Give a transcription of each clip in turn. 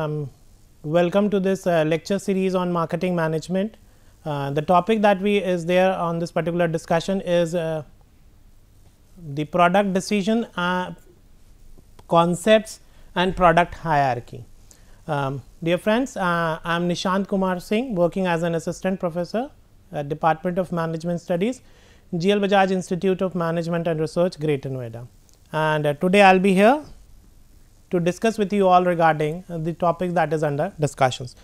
Um, welcome to this uh, lecture series on marketing management. Uh, the topic that we is there on this particular discussion is uh, the product decision uh, concepts and product hierarchy. Um, dear friends, uh, I am Nishant Kumar Singh working as an assistant professor at Department of Management Studies, GL Bajaj Institute of Management and Research, Greater Noida. And uh, today I will be here to discuss with you all regarding the topic that is under discussions.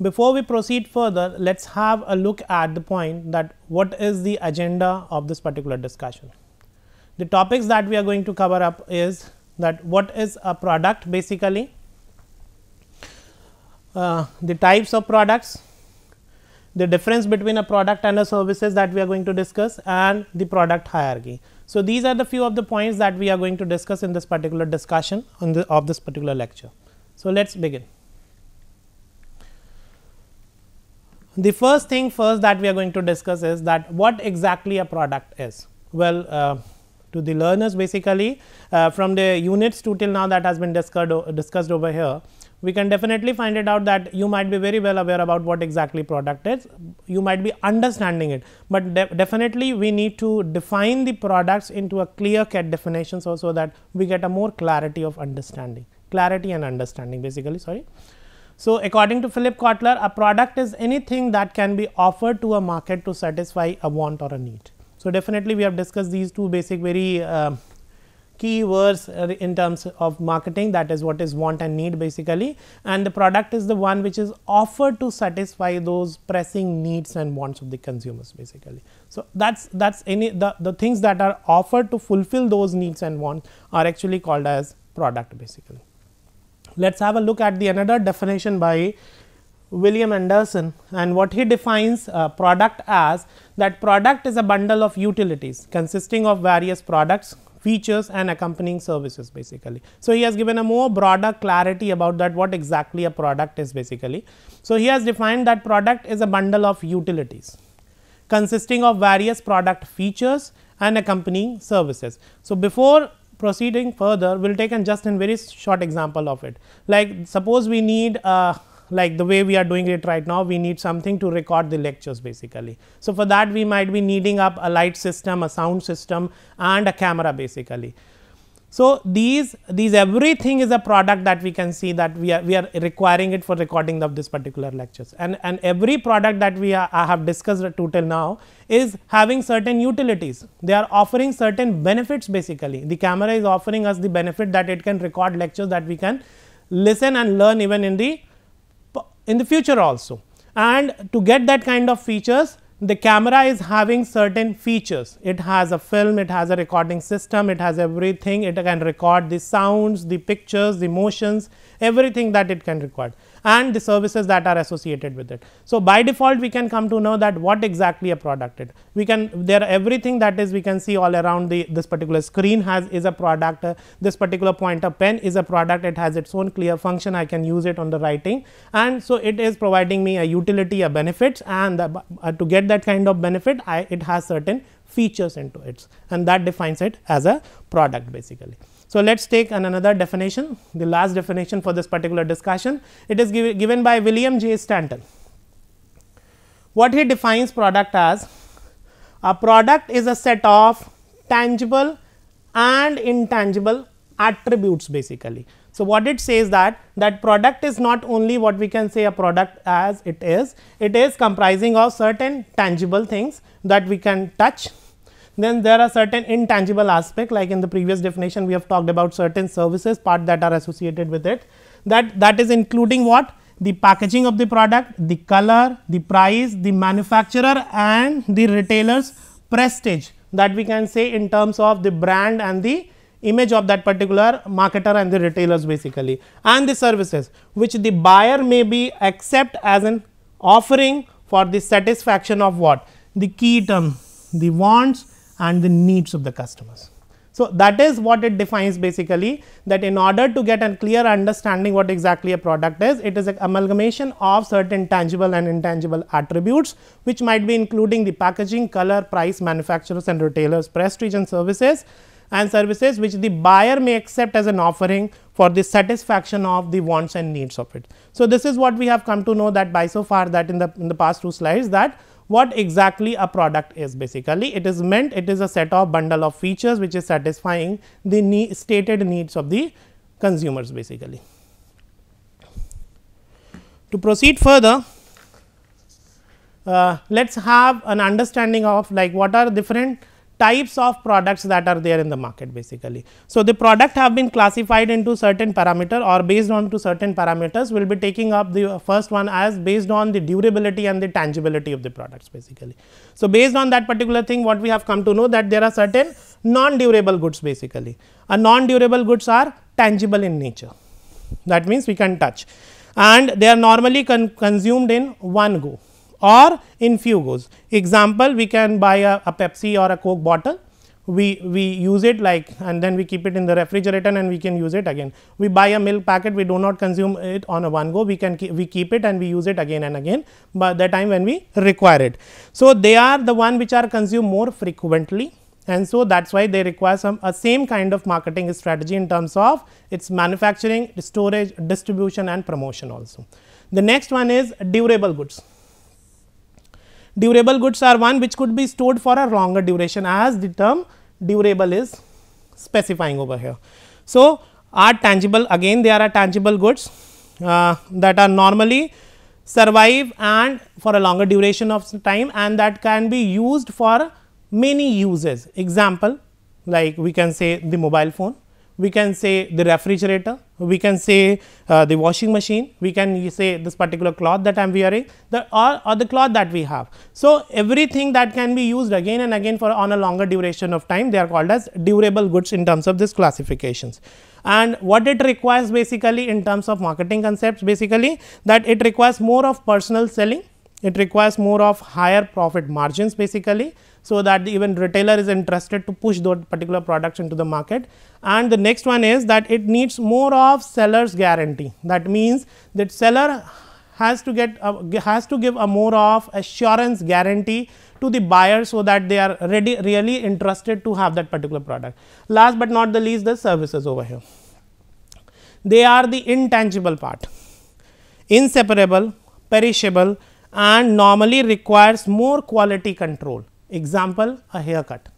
Before we proceed further, let us have a look at the point that what is the agenda of this particular discussion. The topics that we are going to cover up is that what is a product basically, uh, the types of products, the difference between a product and a services that we are going to discuss and the product hierarchy. So, these are the few of the points that we are going to discuss in this particular discussion the of this particular lecture. So, let us begin. The first thing first that we are going to discuss is that what exactly a product is. Well, uh, to the learners basically uh, from the units to till now that has been discussed, discussed over here we can definitely find it out that you might be very well aware about what exactly product is you might be understanding it but de definitely we need to define the products into a clear cut definition so, so that we get a more clarity of understanding clarity and understanding basically sorry so according to philip kotler a product is anything that can be offered to a market to satisfy a want or a need so definitely we have discussed these two basic very uh, keywords uh, in terms of marketing that is what is want and need basically and the product is the one which is offered to satisfy those pressing needs and wants of the consumers basically. So, that is that is any the, the things that are offered to fulfill those needs and wants are actually called as product basically. Let us have a look at the another definition by William Anderson and what he defines a uh, product as that product is a bundle of utilities consisting of various products features and accompanying services basically. So, he has given a more broader clarity about that what exactly a product is basically. So, he has defined that product is a bundle of utilities consisting of various product features and accompanying services. So, before proceeding further, we will take an just in very short example of it. Like suppose we need a uh, like the way we are doing it right now we need something to record the lectures basically. So, for that we might be needing up a light system, a sound system and a camera basically. So, these these everything is a product that we can see that we are we are requiring it for recording of this particular lectures and and every product that we are, I have discussed to till now is having certain utilities they are offering certain benefits basically the camera is offering us the benefit that it can record lectures that we can listen and learn even in the in the future also and to get that kind of features the camera is having certain features it has a film it has a recording system it has everything it can record the sounds the pictures the motions everything that it can record and the services that are associated with it. So, by default we can come to know that what exactly a product is. We can there everything that is we can see all around the this particular screen has is a product, uh, this particular pointer pen is a product it has its own clear function I can use it on the writing and so it is providing me a utility a benefits and the, uh, to get that kind of benefit I it has certain features into it and that defines it as a product basically. So, let us take an another definition, the last definition for this particular discussion. It is give, given by William J. Stanton. What he defines product as a product is a set of tangible and intangible attributes basically. So, what it says that that product is not only what we can say a product as it is, it is comprising of certain tangible things that we can touch, then there are certain intangible aspect like in the previous definition we have talked about certain services part that are associated with it that that is including what the packaging of the product, the color, the price, the manufacturer and the retailer's prestige that we can say in terms of the brand and the image of that particular marketer and the retailers basically and the services which the buyer may be accept as an offering for the satisfaction of what the key term the wants and the needs of the customers. So, that is what it defines basically that in order to get a clear understanding what exactly a product is, it is an amalgamation of certain tangible and intangible attributes, which might be including the packaging, color, price, manufacturers and retailers, prestige and services and services which the buyer may accept as an offering for the satisfaction of the wants and needs of it. So, this is what we have come to know that by so far that in the, in the past two slides that what exactly a product is basically. It is meant it is a set of bundle of features which is satisfying the need, stated needs of the consumers basically. To proceed further, uh, let us have an understanding of like what are different types of products that are there in the market basically. So, the product have been classified into certain parameter or based on to certain parameters we will be taking up the first one as based on the durability and the tangibility of the products basically. So, based on that particular thing what we have come to know that there are certain non-durable goods basically. And non-durable goods are tangible in nature that means we can touch and they are normally con consumed in one go or in Example, we can buy a, a Pepsi or a Coke bottle we we use it like and then we keep it in the refrigerator and we can use it again we buy a milk packet we do not consume it on a one go we can keep, we keep it and we use it again and again by the time when we require it so they are the one which are consumed more frequently and so that's why they require some a same kind of marketing strategy in terms of its manufacturing storage distribution and promotion also the next one is durable goods Durable goods are one which could be stored for a longer duration as the term durable is specifying over here. So, are tangible again there are tangible goods uh, that are normally survive and for a longer duration of time and that can be used for many uses. Example like we can say the mobile phone we can say the refrigerator, we can say uh, the washing machine, we can say this particular cloth that I am wearing the, or, or the cloth that we have. So, everything that can be used again and again for on a longer duration of time they are called as durable goods in terms of this classifications. And what it requires basically in terms of marketing concepts basically that it requires more of personal selling it requires more of higher profit margins basically so that even retailer is interested to push that particular product into the market and the next one is that it needs more of sellers guarantee that means that seller has to get a, has to give a more of assurance guarantee to the buyer so that they are ready really interested to have that particular product last but not the least the services over here they are the intangible part inseparable perishable and normally requires more quality control example a haircut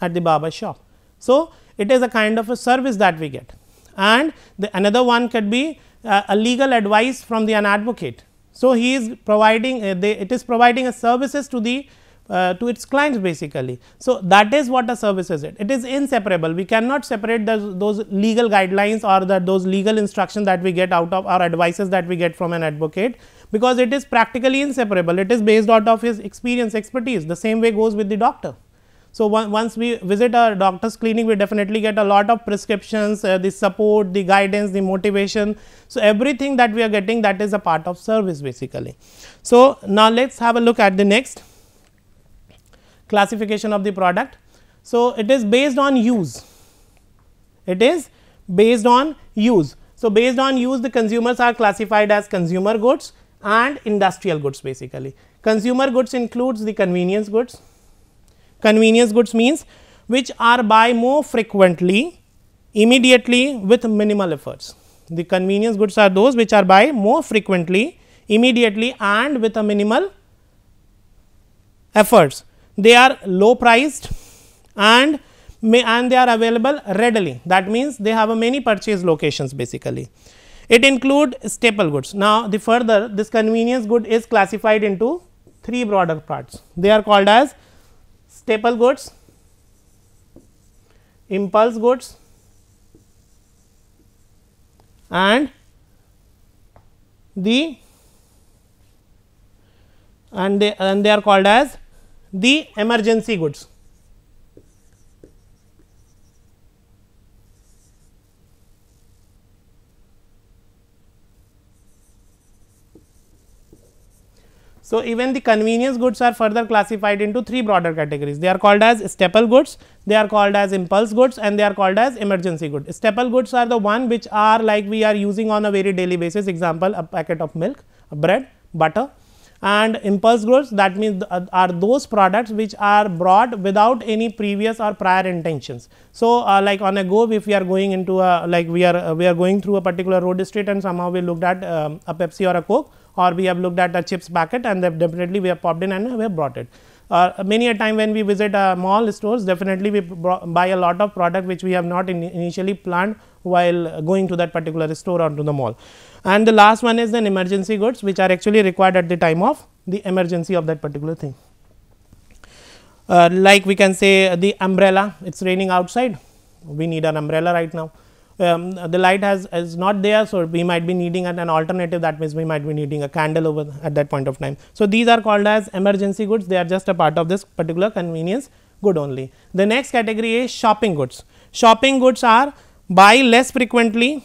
at the barber shop. So, it is a kind of a service that we get and the another one could be uh, a legal advice from the an advocate. So, he is providing uh, they, it is providing a services to the uh, to its clients basically. So, that is what a service is it. It is inseparable we cannot separate those, those legal guidelines or those legal instructions that we get out of our advices that we get from an advocate because it is practically inseparable. It is based out of his experience, expertise. The same way goes with the doctor. So, once we visit a doctor's clinic, we definitely get a lot of prescriptions, uh, the support, the guidance, the motivation. So, everything that we are getting that is a part of service basically. So, now let us have a look at the next classification of the product. So, it is based on use, it is based on use. So, based on use the consumers are classified as consumer goods, and industrial goods basically. Consumer goods includes the convenience goods. Convenience goods means which are buy more frequently, immediately with minimal efforts. The convenience goods are those which are buy more frequently, immediately and with a minimal efforts. They are low priced and and they are available readily. That means, they have a many purchase locations basically. It includes staple goods. Now, the further this convenience good is classified into three broader parts. They are called as staple goods, impulse goods and the and they and they are called as the emergency goods. So, even the convenience goods are further classified into three broader categories. They are called as staple goods, they are called as impulse goods and they are called as emergency goods. Staple goods are the one which are like we are using on a very daily basis example a packet of milk, bread, butter and impulse goods that means uh, are those products which are brought without any previous or prior intentions. So, uh, like on a go if we are going into a like we are uh, we are going through a particular road street and somehow we looked at um, a Pepsi or a Coke or we have looked at a chips packet and definitely we have popped in and we have brought it. Uh, many a time when we visit a uh, mall stores definitely we buy a lot of product which we have not in initially planned while going to that particular store or to the mall. And the last one is then emergency goods which are actually required at the time of the emergency of that particular thing. Uh, like we can say the umbrella, it is raining outside, we need an umbrella right now um, the light has is not there. So, we might be needing an, an, alternative that means we might be needing a candle over at that point of time. So, these are called as emergency goods they are just a part of this particular convenience good only. The next category is shopping goods. Shopping goods are buy less frequently,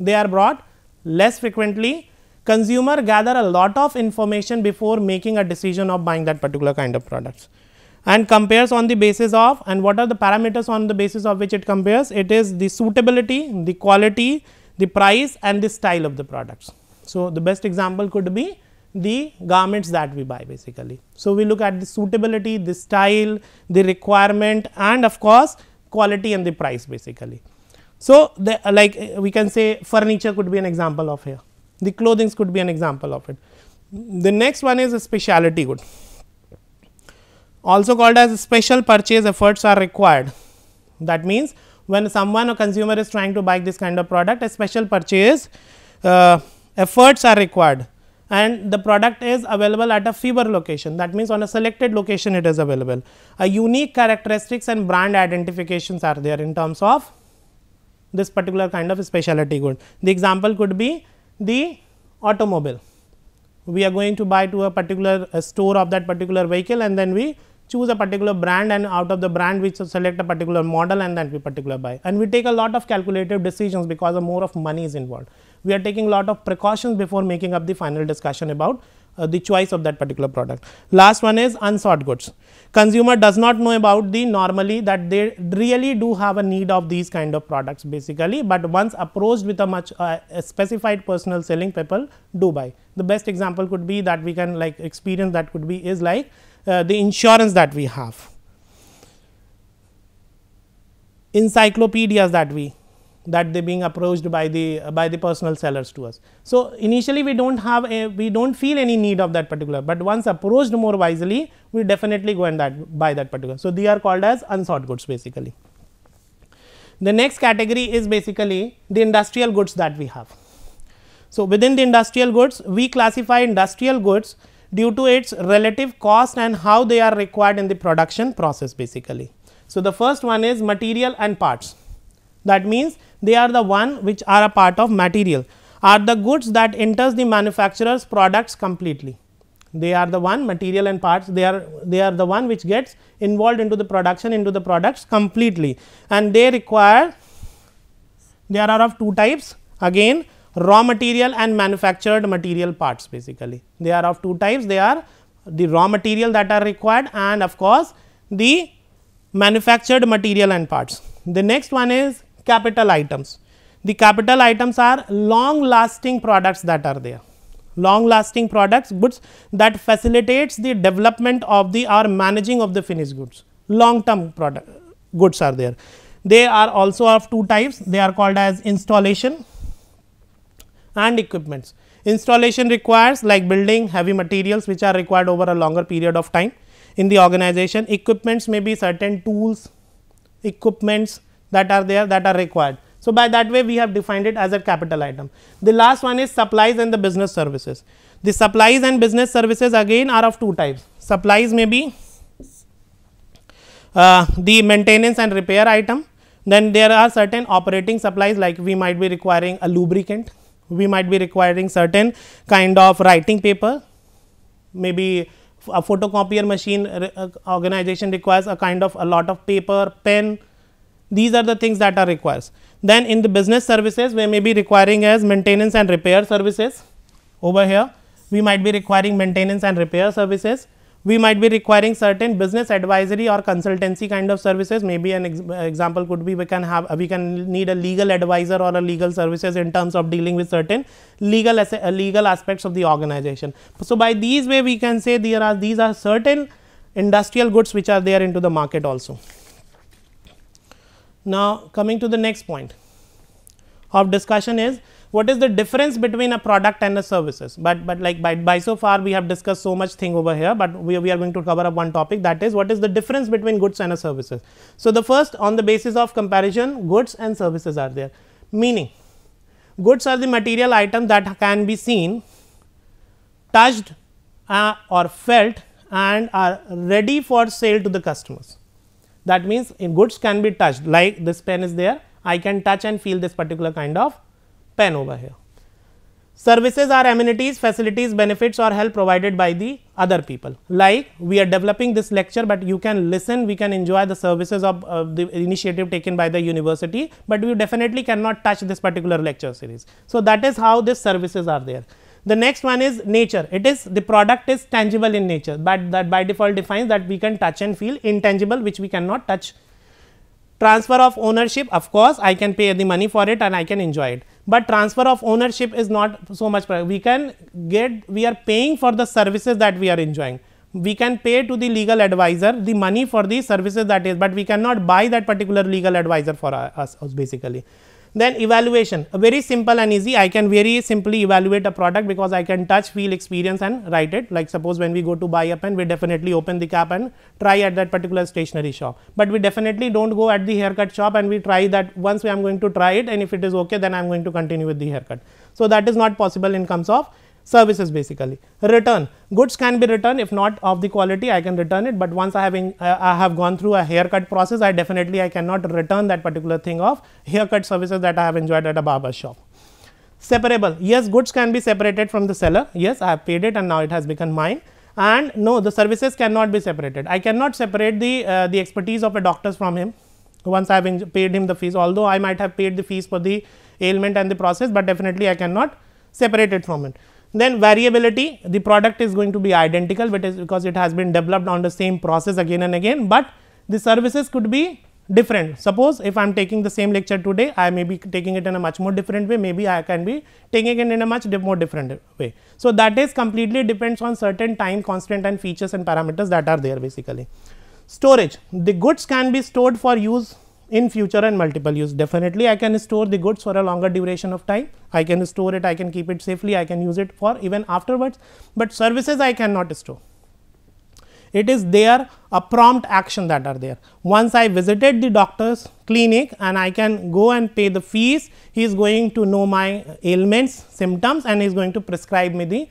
they are brought less frequently. Consumer gather a lot of information before making a decision of buying that particular kind of products and compares on the basis of and what are the parameters on the basis of which it compares it is the suitability the quality the price and the style of the products so the best example could be the garments that we buy basically so we look at the suitability the style the requirement and of course quality and the price basically so the like we can say furniture could be an example of here the clothing could be an example of it the next one is a specialty good also called as special purchase efforts are required. That means, when someone or consumer is trying to buy this kind of product, a special purchase uh, efforts are required and the product is available at a fewer location that means on a selected location it is available. A unique characteristics and brand identifications are there in terms of this particular kind of specialty good. The example could be the automobile. We are going to buy to a particular store of that particular vehicle and then we choose a particular brand and out of the brand we select a particular model and then we particular buy and we take a lot of calculative decisions because more of money is involved we are taking a lot of precautions before making up the final discussion about uh, the choice of that particular product last one is unsought goods consumer does not know about the normally that they really do have a need of these kind of products basically but once approached with a much uh, a specified personal selling people do buy the best example could be that we can like experience that could be is like uh, the insurance that we have encyclopedias that we that they being approached by the uh, by the personal sellers to us. So, initially we do not have a we do not feel any need of that particular, but once approached more wisely we definitely go and that buy that particular. So, they are called as unsought goods basically. The next category is basically the industrial goods that we have. So, within the industrial goods we classify industrial goods due to its relative cost and how they are required in the production process basically. So, the first one is material and parts that means they are the one which are a part of material are the goods that enters the manufacturer's products completely. They are the one material and parts they are they are the one which gets involved into the production into the products completely and they require there are of two types again raw material and manufactured material parts basically. They are of two types, they are the raw material that are required and of course, the manufactured material and parts. The next one is capital items. The capital items are long lasting products that are there long lasting products goods that facilitates the development of the or managing of the finished goods long term product goods are there they are also of two types they are called as installation and equipments. Installation requires like building heavy materials which are required over a longer period of time in the organization. Equipments may be certain tools, equipments that are there that are required. So, by that way we have defined it as a capital item. The last one is supplies and the business services. The supplies and business services again are of two types. Supplies may be uh, the maintenance and repair item. Then there are certain operating supplies like we might be requiring a lubricant we might be requiring certain kind of writing paper maybe a photocopier machine uh, organization requires a kind of a lot of paper pen these are the things that are required. then in the business services we may be requiring as maintenance and repair services over here we might be requiring maintenance and repair services we might be requiring certain business advisory or consultancy kind of services maybe an ex example could be we can have we can need a legal advisor or a legal services in terms of dealing with certain legal uh, legal aspects of the organization so by these way we can say there are these are certain industrial goods which are there into the market also now coming to the next point of discussion is what is the difference between a product and a services but but like by, by so far we have discussed so much thing over here but we, we are going to cover up one topic that is what is the difference between goods and a services so the first on the basis of comparison goods and services are there meaning goods are the material item that can be seen touched uh, or felt and are ready for sale to the customers that means in goods can be touched like this pen is there I can touch and feel this particular kind of pen over here. Services are amenities, facilities, benefits or help provided by the other people. Like we are developing this lecture, but you can listen, we can enjoy the services of, the initiative taken by the university, but we definitely cannot touch this particular lecture series. So, that is how these services are there. The next one is nature. It is the product is tangible in nature, but that by default defines that we can touch and feel intangible, which we cannot touch Transfer of ownership, of course, I can pay the money for it and I can enjoy it. But transfer of ownership is not so much, we can get, we are paying for the services that we are enjoying. We can pay to the legal advisor the money for the services that is, but we cannot buy that particular legal advisor for uh, us basically. Then evaluation, a very simple and easy, I can very simply evaluate a product because I can touch, feel, experience and write it. Like suppose when we go to buy a pen, we definitely open the cap and try at that particular stationery shop. But we definitely do not go at the haircut shop and we try that once We am going to try it and if it is okay, then I am going to continue with the haircut. So, that is not possible in terms of services basically. Return goods can be returned if not of the quality I can return it, but once I having uh, I have gone through a haircut process I definitely I cannot return that particular thing of haircut services that I have enjoyed at a barber shop. Separable yes goods can be separated from the seller yes I have paid it and now it has become mine and no the services cannot be separated. I cannot separate the, uh, the expertise of a doctor from him once I have paid him the fees although I might have paid the fees for the ailment and the process, but definitely I cannot separate it from it. Then variability, the product is going to be identical, but because it has been developed on the same process again and again, but the services could be different. Suppose if I am taking the same lecture today, I may be taking it in a much more different way, maybe I can be taking it in a much di more different way. So, that is completely depends on certain time constant and features and parameters that are there basically. Storage, the goods can be stored for use in future and multiple use definitely I can store the goods for a longer duration of time I can store it I can keep it safely I can use it for even afterwards but services I cannot store it is there a prompt action that are there once I visited the doctor's clinic and I can go and pay the fees he is going to know my ailments symptoms and he is going to prescribe me the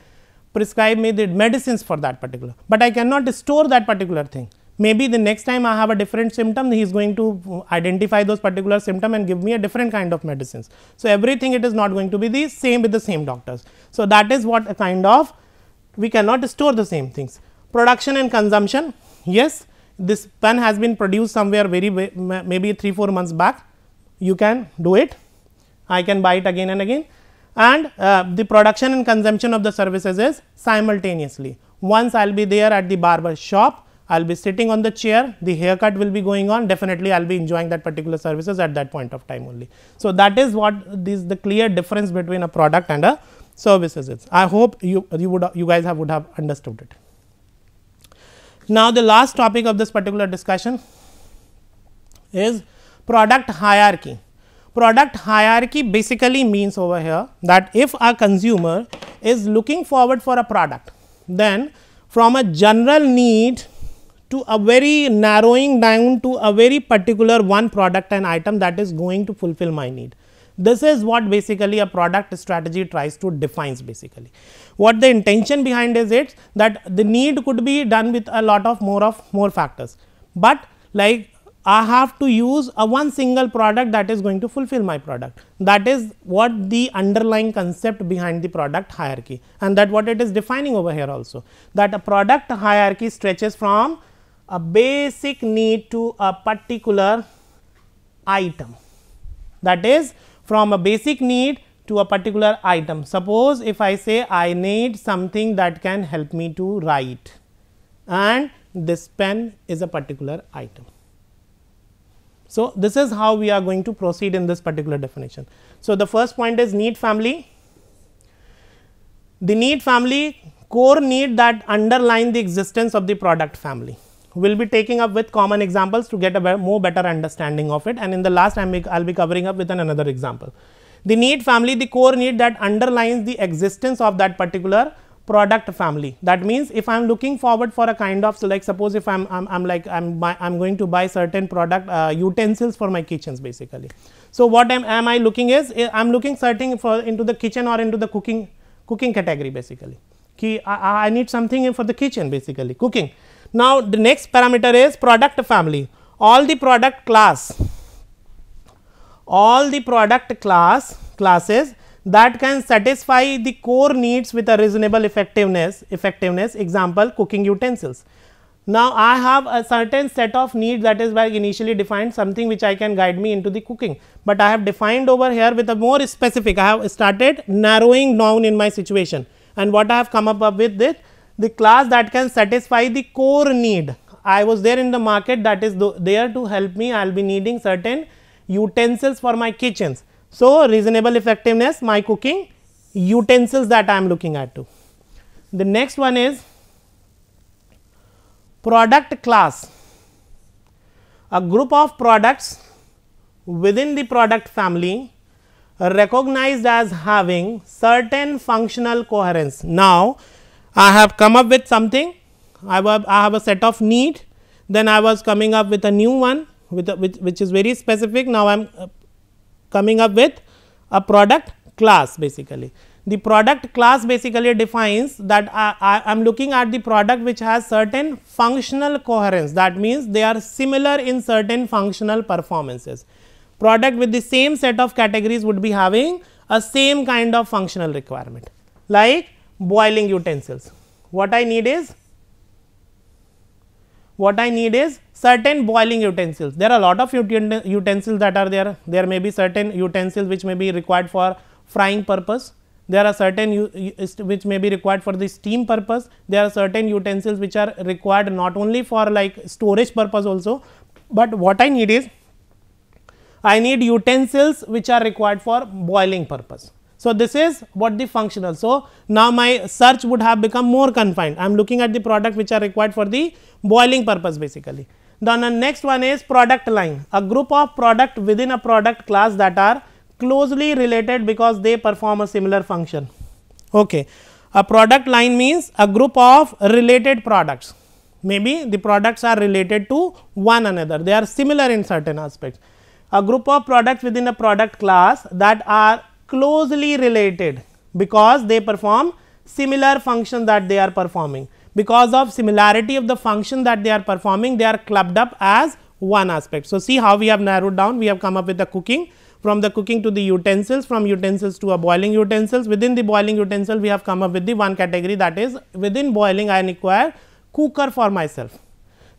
prescribe me the medicines for that particular but I cannot store that particular thing maybe the next time I have a different symptom, he is going to identify those particular symptom and give me a different kind of medicines. So, everything it is not going to be the same with the same doctors. So, that is what a kind of we cannot store the same things. Production and consumption, yes, this pen has been produced somewhere very maybe 3 4 months back. You can do it, I can buy it again and again and uh, the production and consumption of the services is simultaneously. Once I will be there at the barber shop I will be sitting on the chair, the haircut will be going on, definitely I will be enjoying that particular services at that point of time only. So, that is what this the clear difference between a product and a services is. I hope you, you would you guys have would have understood it. Now, the last topic of this particular discussion is product hierarchy. Product hierarchy basically means over here that if a consumer is looking forward for a product, then from a general need to a very narrowing down to a very particular one product and item that is going to fulfill my need. This is what basically a product strategy tries to defines basically. What the intention behind is it that the need could be done with a lot of more of more factors, but like I have to use a one single product that is going to fulfill my product. That is what the underlying concept behind the product hierarchy and that what it is defining over here also that a product hierarchy stretches from a basic need to a particular item that is from a basic need to a particular item. Suppose if I say I need something that can help me to write and this pen is a particular item. So, this is how we are going to proceed in this particular definition. So, the first point is need family. The need family core need that underline the existence of the product family will be taking up with common examples to get a more better understanding of it and in the last I will be covering up with an another example. The need family, the core need that underlines the existence of that particular product family. That means if I am looking forward for a kind of, so like suppose if I am, I'm, I'm like, I'm, I'm going to buy certain product uh, utensils for my kitchens basically. So what am, am I looking is, eh, I'm looking certain for into the kitchen or into the cooking, cooking category basically. Ki, I, I need something for the kitchen basically, cooking. Now, the next parameter is product family. All the product class, all the product class classes that can satisfy the core needs with a reasonable effectiveness, effectiveness example cooking utensils. Now, I have a certain set of needs that is by initially defined something which I can guide me into the cooking, but I have defined over here with a more specific, I have started narrowing down in my situation and what I have come up with this the class that can satisfy the core need. I was there in the market that is there to help me, I will be needing certain utensils for my kitchens. So, reasonable effectiveness my cooking utensils that I am looking at to. The next one is product class, a group of products within the product family recognized as having certain functional coherence. Now, I have come up with something, I have, I have a set of need, then I was coming up with a new one with a, which, which is very specific. Now, I am uh, coming up with a product class basically. The product class basically defines that I am looking at the product which has certain functional coherence that means they are similar in certain functional performances. Product with the same set of categories would be having a same kind of functional requirement like boiling utensils. What I need is what I need is certain boiling utensils. There are a lot of utensils that are there. There may be certain utensils which may be required for frying purpose. There are certain which may be required for the steam purpose. There are certain utensils which are required not only for like storage purpose also, but what I need is I need utensils which are required for boiling purpose. So, this is what the functional. So, now my search would have become more confined. I am looking at the product which are required for the boiling purpose basically. Then the next one is product line, a group of product within a product class that are closely related because they perform a similar function. Okay. A product line means a group of related products. Maybe the products are related to one another. They are similar in certain aspects. A group of products within a product class that are closely related because they perform similar function that they are performing. Because of similarity of the function that they are performing, they are clubbed up as one aspect. So, see how we have narrowed down, we have come up with the cooking, from the cooking to the utensils, from utensils to a boiling utensils. Within the boiling utensil, we have come up with the one category that is within boiling I require cooker for myself.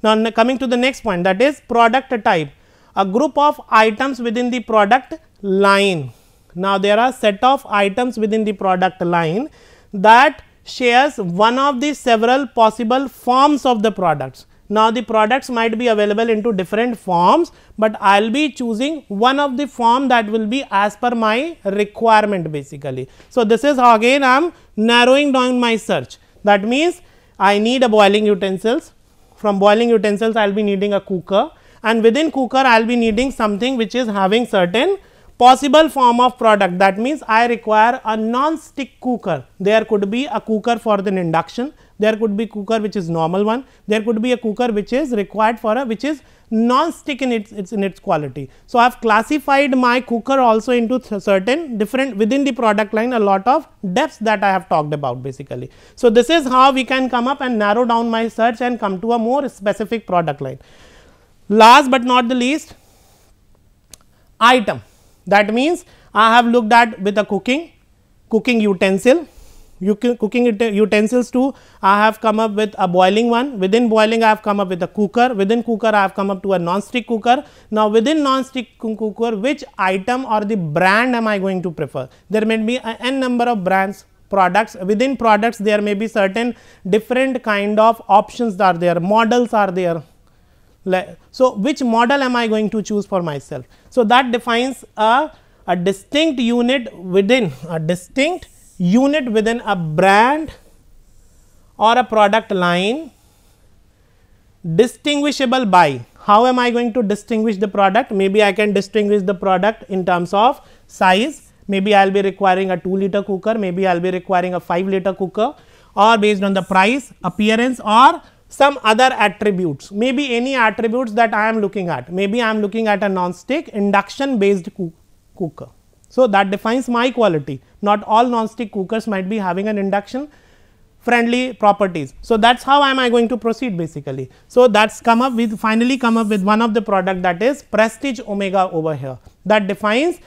Now, coming to the next point that is product type, a group of items within the product line now, there are set of items within the product line that shares one of the several possible forms of the products. Now, the products might be available into different forms, but I will be choosing one of the form that will be as per my requirement basically. So, this is how again I am narrowing down my search. That means, I need a boiling utensils. From boiling utensils, I will be needing a cooker and within cooker, I will be needing something which is having certain possible form of product that means I require a non-stick cooker. There could be a cooker for an induction, there could be cooker which is normal one, there could be a cooker which is required for a which is non-stick in its, its in its quality. So, I have classified my cooker also into certain different within the product line a lot of depths that I have talked about basically. So, this is how we can come up and narrow down my search and come to a more specific product line. Last but not the least item that means, I have looked at with a cooking, cooking utensil, cooking utensils too. I have come up with a boiling one. Within boiling, I have come up with a cooker. Within cooker, I have come up to a non-stick cooker. Now, within non-stick cooker, which item or the brand am I going to prefer? There may be n number of brands products within products there may be certain different kind of options are there models are there so, which model am I going to choose for myself? So, that defines a, a distinct unit within a distinct unit within a brand or a product line distinguishable by how am I going to distinguish the product? Maybe I can distinguish the product in terms of size. Maybe I will be requiring a 2 liter cooker, maybe I will be requiring a 5 liter cooker or based on the price, appearance or some other attributes maybe any attributes that I am looking at maybe I am looking at a non-stick induction based cooker. So, that defines my quality not all non-stick cookers might be having an induction friendly properties. So, that is how am I going to proceed basically. So, that is come up with finally come up with one of the product that is prestige omega over here that defines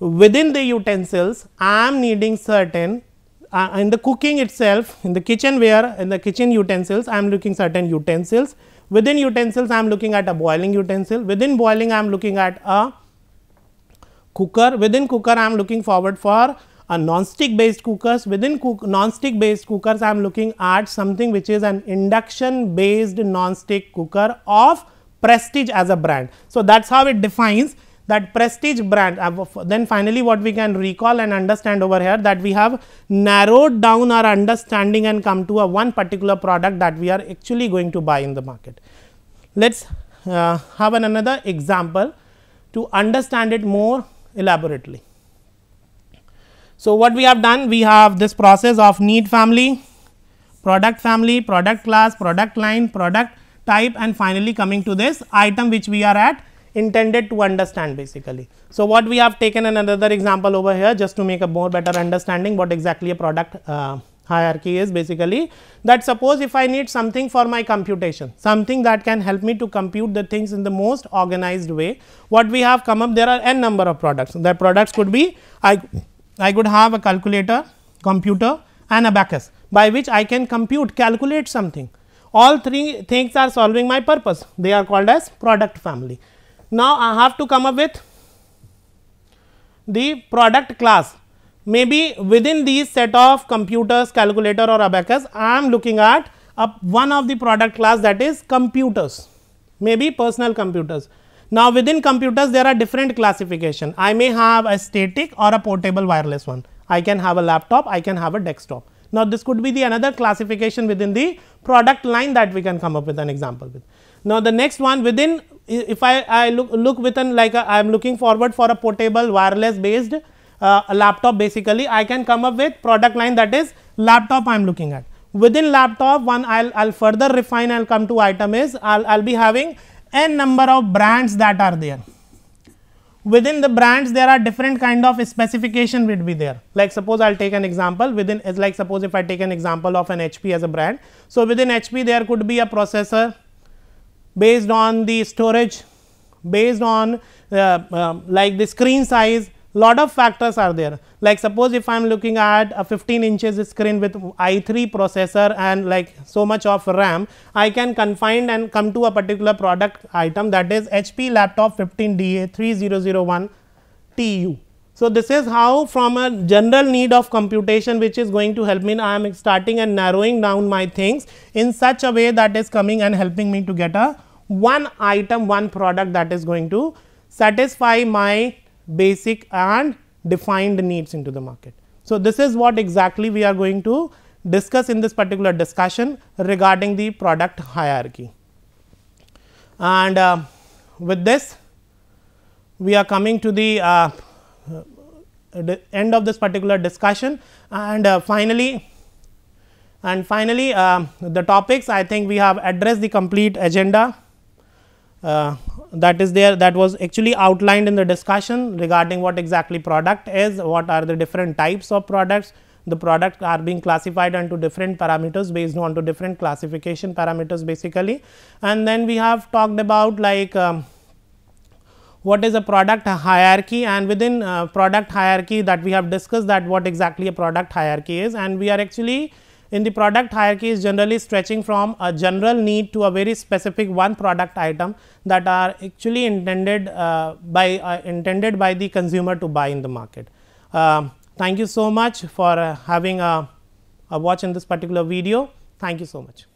within the utensils I am needing certain uh, in the cooking itself in the kitchenware in the kitchen utensils I am looking certain utensils within utensils I am looking at a boiling utensil within boiling I am looking at a cooker within cooker I am looking forward for a non-stick based cookers within cook non-stick based cookers I am looking at something which is an induction based non-stick cooker of prestige as a brand. So, that is how it defines that prestige brand uh, then finally what we can recall and understand over here that we have narrowed down our understanding and come to a one particular product that we are actually going to buy in the market let's uh, have an another example to understand it more elaborately so what we have done we have this process of need family product family product class product line product type and finally coming to this item which we are at intended to understand basically. So, what we have taken another example over here just to make a more better understanding what exactly a product uh, hierarchy is basically that suppose if I need something for my computation, something that can help me to compute the things in the most organized way, what we have come up there are n number of products. The products could be I, I could have a calculator, computer and a backus by which I can compute, calculate something. All three things are solving my purpose. They are called as product family. Now, I have to come up with the product class maybe within these set of computers calculator or abacus I am looking at one of the product class that is computers maybe personal computers. Now, within computers there are different classification I may have a static or a portable wireless one I can have a laptop I can have a desktop. Now, this could be the another classification within the product line that we can come up with an example with. Now, the next one within if I, I look, look within like a, I am looking forward for a portable wireless based uh, laptop basically I can come up with product line that is laptop I am looking at. Within laptop one I'll, I'll further refine I'll come to item is I'll, I'll be having n number of brands that are there. Within the brands there are different kind of specification would be there like suppose I'll take an example within is like suppose if I take an example of an HP as a brand. So, within HP there could be a processor based on the storage, based on uh, um, like the screen size lot of factors are there like suppose if I am looking at a 15 inches screen with i3 processor and like so much of RAM I can confine and come to a particular product item that is HP laptop 15DA3001 TU so, this is how from a general need of computation which is going to help me I am starting and narrowing down my things in such a way that is coming and helping me to get a one item one product that is going to satisfy my basic and defined needs into the market. So, this is what exactly we are going to discuss in this particular discussion regarding the product hierarchy. And uh, with this we are coming to the uh, end of this particular discussion and uh, finally and finally um, the topics i think we have addressed the complete agenda uh, that is there that was actually outlined in the discussion regarding what exactly product is, what are the different types of products. The products are being classified into different parameters based on to different classification parameters basically. And then we have talked about like um, what is a product hierarchy and within uh, product hierarchy that we have discussed that what exactly a product hierarchy is and we are actually in the product hierarchy is generally stretching from a general need to a very specific one product item that are actually intended uh, by uh, intended by the consumer to buy in the market. Um, thank you so much for uh, having a, a watch in this particular video. Thank you so much.